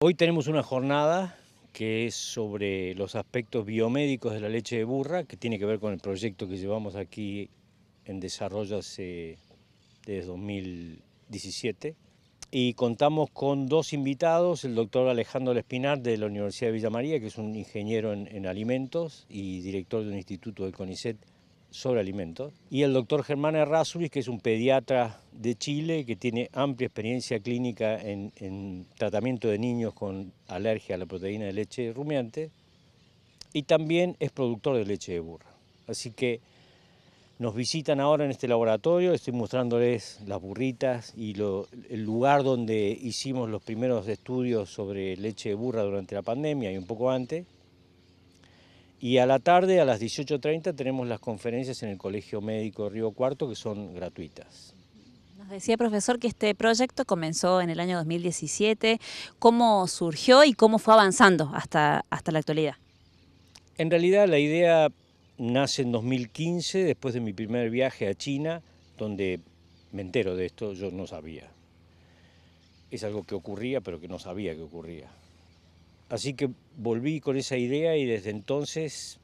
Hoy tenemos una jornada que es sobre los aspectos biomédicos de la leche de burra, que tiene que ver con el proyecto que llevamos aquí en desarrollo desde 2017. Y contamos con dos invitados, el doctor Alejandro Espinar de la Universidad de Villa María, que es un ingeniero en, alimentos y director de un instituto del CONICET sobre alimentos, y el doctor Germán Errázuriz, que es un pediatra de Chile que tiene amplia experiencia clínica en, tratamiento de niños con alergia a la proteína de leche rumiante y también es productor de leche de burra. Así que nos visitan ahora en este laboratorio, estoy mostrándoles las burritas y el lugar donde hicimos los primeros estudios sobre leche de burra durante la pandemia y un poco antes. Y a la tarde, a las 18.30, tenemos las conferencias en el Colegio Médico Río Cuarto, que son gratuitas decía, profesor, que este proyecto comenzó en el año 2017. ¿Cómo surgió y cómo fue avanzando hasta, hasta la actualidad? En realidad la idea nace en 2015, después de mi primer viaje a China, donde me entero de esto, yo no sabía. Es algo que ocurría, pero que no sabía que ocurría. Así que volví con esa idea y desde entonces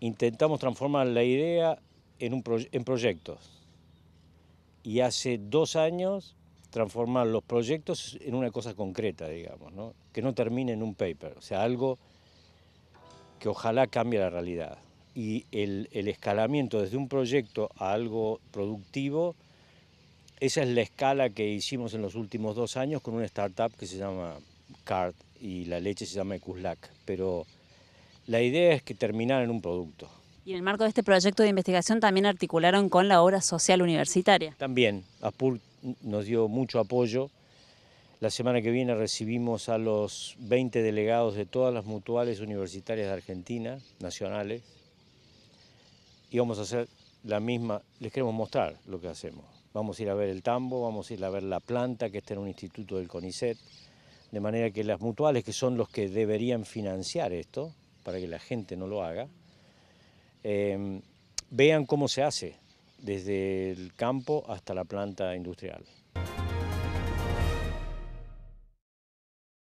intentamos transformar la idea en, un en proyectos y hace dos años transformar los proyectos en una cosa concreta, digamos, que no termine en un paper, o sea, algo que ojalá cambie la realidad. Y el, escalamiento desde un proyecto a algo productivo, esa es la escala que hicimos en los últimos dos años con una startup que se llama CART y la leche se llama ECUSLAC. pero la idea es que terminara en un producto. Y en el marco de este proyecto de investigación también articularon con la obra social universitaria. También, ASPUR nos dio mucho apoyo. La semana que viene recibimos a los 20 delegados de todas las mutuales universitarias de Argentina, nacionales, y vamos a hacer la misma, les queremos mostrar lo que hacemos. Vamos a ir a ver el tambo, vamos a ir a ver la planta que está en un instituto del CONICET, de manera que las mutuales, que son los que deberían financiar esto, para que la gente no lo haga, Em, vean cómo se hace desde el campo hasta la planta industrial.